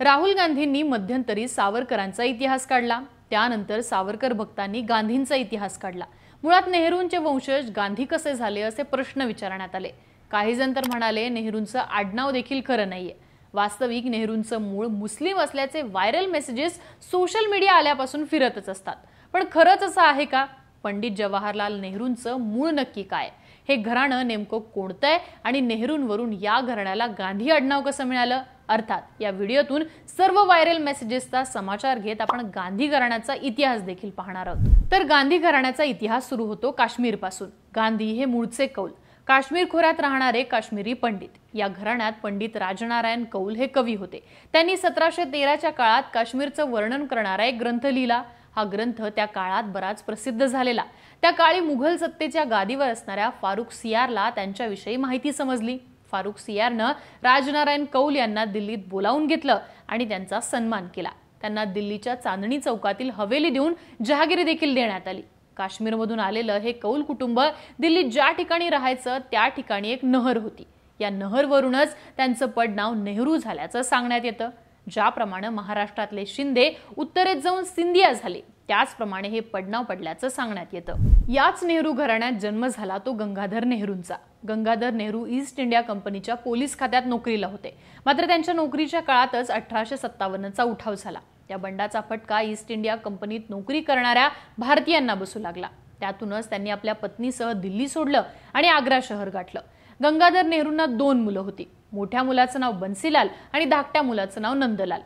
राहुल गांधींनी मध्यंतरी सावरकरांचा इतिहास काढला त्यानंतर सावरकर भक्तांनी गांधींचा इतिहास काढला मुळात नेहरूंचे वंशज गांधी कसे झाले असे प्रश्न विचारण्यात आले काही जण तर म्हणाले नेहरूंचं आडनाव देखील खरं नाहीये वास्तविक नेहरूंचं मूळ मुस्लिम असल्याचे व्हायरल मेसेजेस सोशल मीडिया आल्यापासून फिरतच असतात पण खरंच असं आहे का पंडित जवाहरलाल नेहरूंचं मूळ नक्की काय हे घराणं नेमकं कोणतं आहे आणि नेहरूंवरून या घराण्याला गांधी आडनाव कसं मिळालं अर्थात या व्हिडिओतून सर्व व्हायरल मेसेजेसचा समाचार घेत आपण गांधी घराण्याचा इतिहास देखील पाहणार आहोत तर गांधी घराण्याचा इतिहास सुरू होतो काश्मीरपासून गांधी हे मूळचे कौल काश्मीर खोऱ्यात राहणारे काश्मीरी पंडित या घराण्यात पंडित राजनारायण कौल हे कवी होते त्यांनी सतराशे तेराच्या काळात काश्मीरचं वर्णन करणारा एक ग्रंथ लिहिला हा ग्रंथ त्या काळात बराच प्रसिद्ध झालेला त्या काळी मुघल सत्तेच्या गादीवर असणाऱ्या फारुख सियारला त्यांच्याविषयी माहिती समजली फारुख सियारनं राजनारायण कौल यांना दिल्लीत बोलावून घेतलं आणि त्यांचा सन्मान केला त्यांना दिल्लीच्या चांदणी चौकातील हवेली देऊन जहागिरी देखील देण्यात आली काश्मीरमधून आलेलं हे कौल कुटुंब दिल्लीत ज्या ठिकाणी राहायचं त्या ठिकाणी एक नहर होती या नहरवरूनच त्यांचं पडनाव नेहरू झाल्याचं सांगण्यात येतं ज्याप्रमाणे महाराष्ट्रातले शिंदे उत्तरेत जाऊन सिंधिया झाले त्याचप्रमाणे हे पडनाव पडल्याचं सांगण्यात येतं याच नेहरू घराण्यात जन्म झाला तो गंगाधर नेहरूंचा गंगाधर नेहरू ईस्ट इंडिया कंपनीच्या पोलीस खात्यात नोकरीला होते मात्र त्यांच्या नोकरीच्या काळातच अठराशे सत्तावन्नचा उठाव झाला त्या बंडाचा फटका ईस्ट इंडिया कंपनीत नोकरी करणाऱ्या भारतीयांना बसू लागला त्यातूनच त्यांनी आपल्या पत्नीसह दिल्ली सोडलं आणि आग्रा शहर गाठलं गंगाधर नेहरूंना दोन मुलं होती मोठ्या मुलाचं नाव बन्सीलाल आणि धाकट्या मुलाचं नाव नंदलाल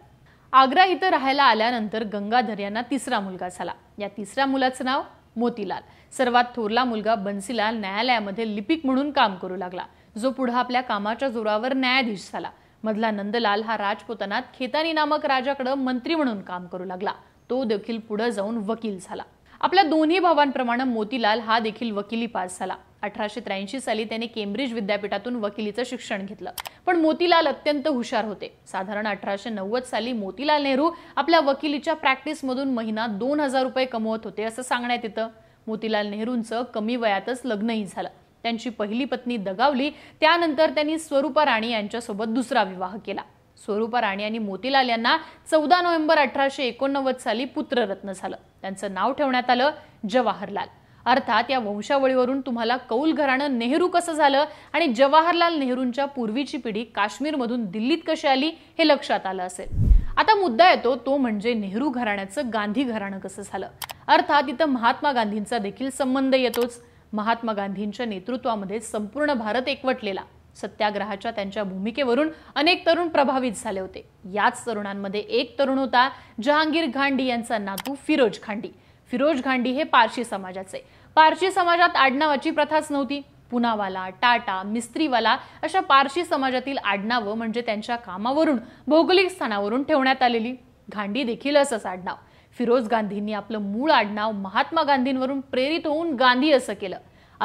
आग्रा इथं राहायला आल्यानंतर गंगाधर यांना तिसरा मुलगा झाला या तिसऱ्या मुलाचं नाव मोतीलाल सर्वात थोरला मुलगा बन्सीलाल न्यायालयामध्ये लिपिक म्हणून काम करू लागला जो पुढे आपल्या कामाच्या जोरावर न्यायाधीश झाला मधला नंदलाल हा राजपुतनात खेतानी नामक राजाकडे मंत्री म्हणून काम करू लागला तो देखील पुढे जाऊन वकील झाला आपल्या दोन्ही भावांप्रमाणे मोतीलाल हा देखील वकिली पास झाला अठराशे त्र्याऐंशी साली त्याने केम्ब्रिज विद्यापीठातून वकिलीचं शिक्षण घेतलं पण मोतीलाल अत्यंत हुशार होते साधारण अठराशे नव्वद साली मोतीलाल नेहरू आपल्या वकिलीच्या प्रॅक्टिसमधून महिना दोन हजार रुपये कमवत होते असं सांगण्यात येतं मोतीलाल नेहरूंचं कमी वयातच लग्नही झालं त्यांची पहिली पत्नी दगावली त्यानंतर त्यांनी स्वरूपा राणी यांच्यासोबत दुसरा विवाह केला स्वरूपा राणी आणि मोतीलाल यांना चौदा नोव्हेंबर अठराशे एकोणनव्वद साली पुत्ररत्न झालं त्यांचं नाव ठेवण्यात आलं जवाहरलाल अर्थात या वंशावळीवरून तुम्हाला कौल घराणं नेहरू कसं झालं आणि जवाहरलाल नेहरूंच्या पूर्वीची पिढी काश्मीरमधून दिल्लीत कशी आली हे लक्षात आलं असेल आता मुद्दा येतो तो म्हणजे नेहरू घराण्याचं गांधी घराणं कसं झालं अर्थात इथं महात्मा गांधींचा देखील संबंध येतोच महात्मा गांधींच्या नेतृत्वामध्ये संपूर्ण भारत एकवटलेला सत्याग्रहाच्या त्यांच्या भूमिकेवरून अनेक तरुण प्रभावित झाले होते याच तरुणांमध्ये एक तरुण होता जहांगीर खांडी यांचा नातू फिरोज खांडी फिरोज गांधी हे पारशी समाजाचे पारशी समाजात आडनावाची प्रथाच नव्हती पुनावाला टाटा मिस्त्रीवाला अशा पारशी समाजातील आडनावं म्हणजे त्यांच्या कामावरून भौगोलिक स्थानावरून ठेवण्यात आलेली घांडी देखील असंच आडनाव फिरोज गांधींनी आपलं मूळ आडनाव महात्मा गांधींवरून प्रेरित होऊन गांधी असं केलं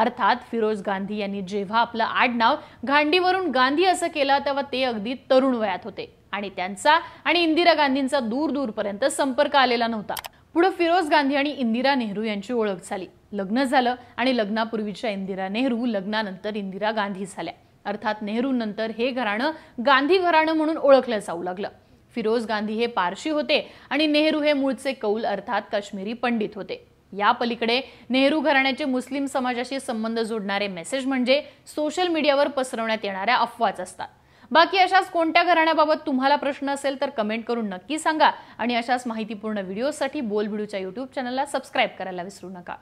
अर्थात फिरोज गांधी यांनी जेव्हा आपलं आडनाव घांडीवरून गांधी असं केलं तेव्हा ते अगदी तरुण वयात होते आणि त्यांचा आणि इंदिरा गांधींचा दूर दूरपर्यंत संपर्क आलेला नव्हता पुढं फिरोज गांधी आणि इंदिरा नेहरू यांची ओळख झाली लग्न झालं आणि लग्नापूर्वीच्या इंदिरा नेहरू लग्नानंतर इंदिरा गांधी झाल्या अर्थात नेहरू नंतर हे घराणं गांधी घराणं म्हणून ओळखलं जाऊ लागलं फिरोज गांधी हे पारशी होते आणि नेहरू हे मूळचे कौल अर्थात काश्मीरी पंडित होते या पलीकडे नेहरू घराण्याचे मुस्लिम समाजाशी संबंध जोडणारे मेसेज म्हणजे सोशल मीडियावर पसरवण्यात येणाऱ्या अफवाच असतात बाकी अशाच कोणत्या घराण्याबाबत तुम्हाला प्रश्न असेल तर कमेंट करून नक्की सांगा आणि अशाच माहितीपूर्ण व्हिडिओसाठी बोलबिडूच्या युट्यूब चॅनलला सबस्क्राईब करायला विसरू नका